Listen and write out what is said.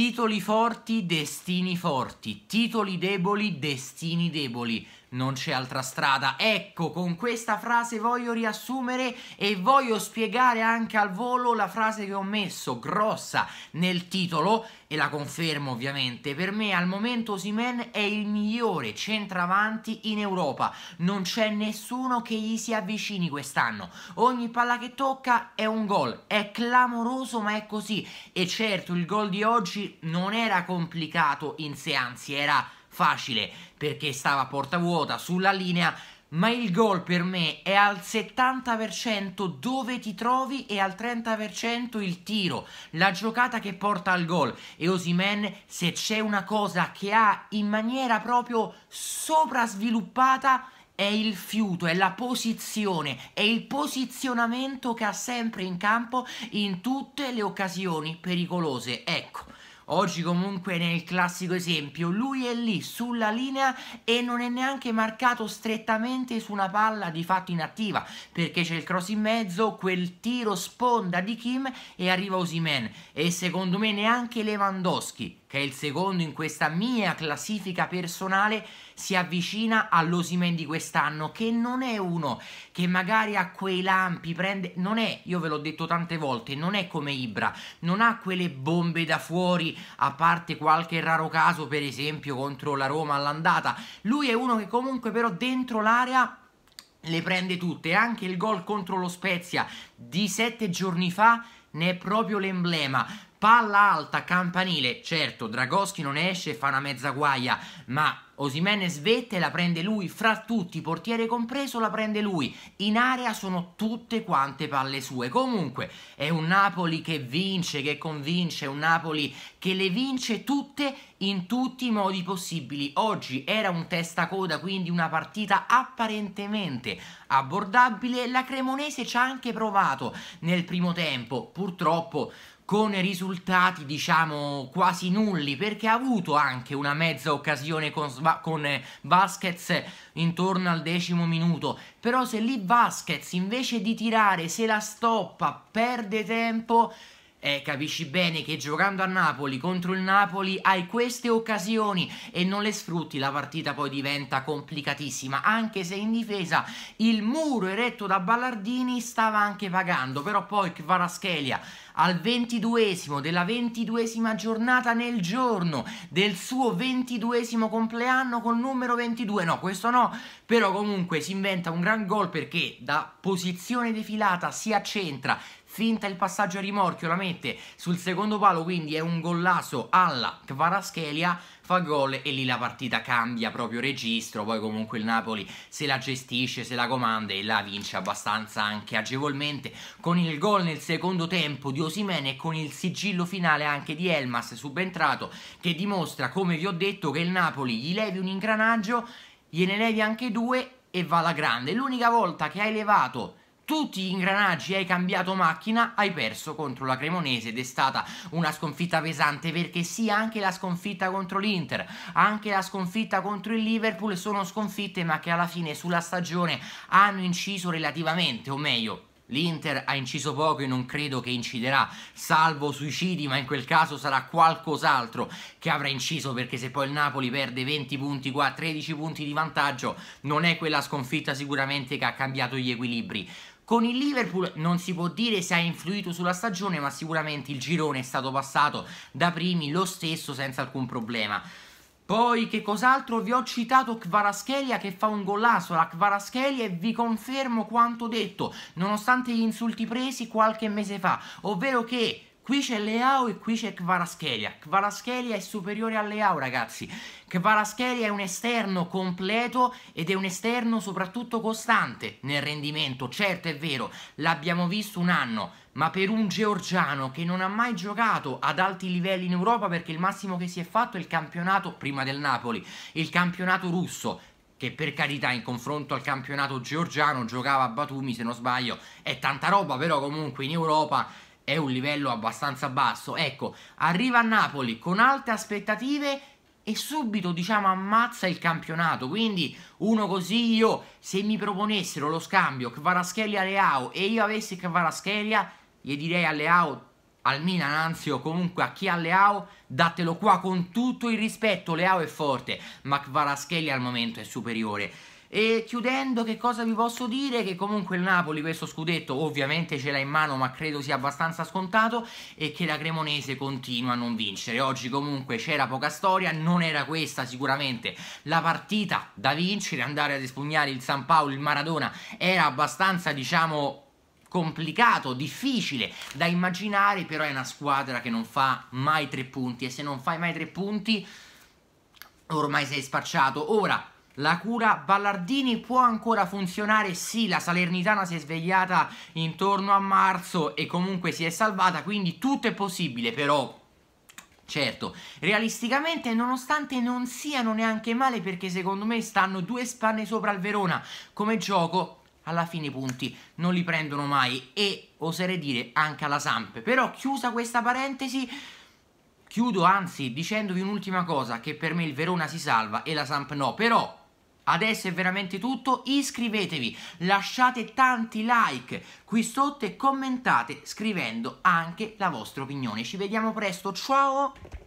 Titoli forti, destini forti. Titoli deboli, destini deboli. Non c'è altra strada. Ecco, con questa frase voglio riassumere e voglio spiegare anche al volo la frase che ho messo grossa nel titolo e la confermo ovviamente. Per me al momento Osimen è il migliore centravanti in Europa. Non c'è nessuno che gli si avvicini quest'anno. Ogni palla che tocca è un gol. È clamoroso, ma è così. E certo, il gol di oggi non era complicato in sé, anzi era facile perché stava a porta vuota sulla linea ma il gol per me è al 70% dove ti trovi e al 30% il tiro, la giocata che porta al gol. E Osimen, se c'è una cosa che ha in maniera proprio soprasviluppata, è il fiuto, è la posizione, è il posizionamento che ha sempre in campo in tutte le occasioni pericolose. Ecco Oggi comunque nel classico esempio, lui è lì sulla linea e non è neanche marcato strettamente su una palla di fatto inattiva, perché c'è il cross in mezzo, quel tiro sponda di Kim e arriva Osimen e secondo me neanche Lewandowski che è il secondo in questa mia classifica personale, si avvicina all'Osimen di quest'anno, che non è uno che magari ha quei lampi, prende, non è, io ve l'ho detto tante volte, non è come Ibra, non ha quelle bombe da fuori, a parte qualche raro caso, per esempio contro la Roma all'andata, lui è uno che comunque però dentro l'area le prende tutte, anche il gol contro lo Spezia di sette giorni fa ne è proprio l'emblema. Palla alta, campanile, certo, Dragoschi non esce, e fa una mezza guaia, ma Osimene svette, la prende lui, fra tutti, portiere compreso, la prende lui. In area sono tutte quante palle sue. Comunque è un Napoli che vince, che convince, un Napoli che le vince tutte in tutti i modi possibili. Oggi era un testacoda, quindi una partita apparentemente abbordabile. La Cremonese ci ha anche provato nel primo tempo, purtroppo con risultati diciamo quasi nulli perché ha avuto anche una mezza occasione con, con Vasquez intorno al decimo minuto però se lì Vasquez invece di tirare se la stoppa perde tempo eh, capisci bene che giocando a Napoli contro il Napoli hai queste occasioni e non le sfrutti, la partita poi diventa complicatissima, anche se in difesa il muro eretto da Ballardini stava anche pagando, però poi Kvaraschelia al ventiduesimo della ventiduesima giornata nel giorno del suo ventiduesimo compleanno col numero 22. No, questo no, però comunque si inventa un gran gol perché da posizione defilata si accentra, finta il passaggio a rimorchio, la mette sul secondo palo, quindi è un gollasso alla Kvaraschelia fa gol e lì la partita cambia proprio registro, poi comunque il Napoli se la gestisce, se la comanda e la vince abbastanza anche agevolmente con il gol nel secondo tempo di Osimene e con il sigillo finale anche di Elmas subentrato che dimostra come vi ho detto che il Napoli gli levi un ingranaggio, gliene levi anche due e va alla grande. L'unica volta che hai levato tutti gli ingranaggi, hai cambiato macchina, hai perso contro la Cremonese ed è stata una sconfitta pesante perché sì, anche la sconfitta contro l'Inter, anche la sconfitta contro il Liverpool sono sconfitte ma che alla fine sulla stagione hanno inciso relativamente, o meglio, L'Inter ha inciso poco e non credo che inciderà, salvo suicidi, ma in quel caso sarà qualcos'altro che avrà inciso perché se poi il Napoli perde 20 punti qua, 13 punti di vantaggio, non è quella sconfitta sicuramente che ha cambiato gli equilibri. Con il Liverpool non si può dire se ha influito sulla stagione, ma sicuramente il girone è stato passato da primi lo stesso senza alcun problema. Poi che cos'altro? Vi ho citato Kvaraschelia che fa un gollasso la Kvaraschelia e vi confermo quanto detto, nonostante gli insulti presi qualche mese fa, ovvero che Qui c'è Leao e qui c'è Kvalaskelia. Kvalaskelia è superiore a Leao, ragazzi. Kvalaskelia è un esterno completo ed è un esterno soprattutto costante nel rendimento. Certo, è vero, l'abbiamo visto un anno, ma per un georgiano che non ha mai giocato ad alti livelli in Europa perché il massimo che si è fatto è il campionato prima del Napoli, il campionato russo che per carità in confronto al campionato georgiano giocava a Batumi se non sbaglio, è tanta roba però comunque in Europa è un livello abbastanza basso. Ecco, arriva a Napoli con alte aspettative e subito diciamo ammazza il campionato. Quindi uno così io, se mi proponessero lo scambio Kvaraschelia-Leao e io avessi Kvaraschelia, gli direi a Leao, al Milan anzi o comunque a chi ha Leao, datelo qua con tutto il rispetto, Leao è forte, ma Kvaraschelia al momento è superiore. E chiudendo, che cosa vi posso dire? Che comunque il Napoli questo scudetto ovviamente ce l'ha in mano, ma credo sia abbastanza scontato e che la Cremonese continua a non vincere. Oggi comunque c'era poca storia, non era questa sicuramente la partita da vincere, andare ad espugnare il San Paolo, il Maradona era abbastanza, diciamo, complicato, difficile da immaginare, però è una squadra che non fa mai tre punti e se non fai mai tre punti ormai sei spacciato. Ora la cura Ballardini può ancora funzionare? Sì, la Salernitana si è svegliata intorno a marzo e comunque si è salvata, quindi tutto è possibile, però Certo, realisticamente nonostante non siano neanche male perché secondo me stanno due spanne sopra il Verona, come gioco alla fine i punti non li prendono mai e oserei dire anche alla Samp. Però chiusa questa parentesi, chiudo anzi dicendovi un'ultima cosa che per me il Verona si salva e la Samp no, però Adesso è veramente tutto, iscrivetevi, lasciate tanti like qui sotto e commentate scrivendo anche la vostra opinione. Ci vediamo presto, ciao!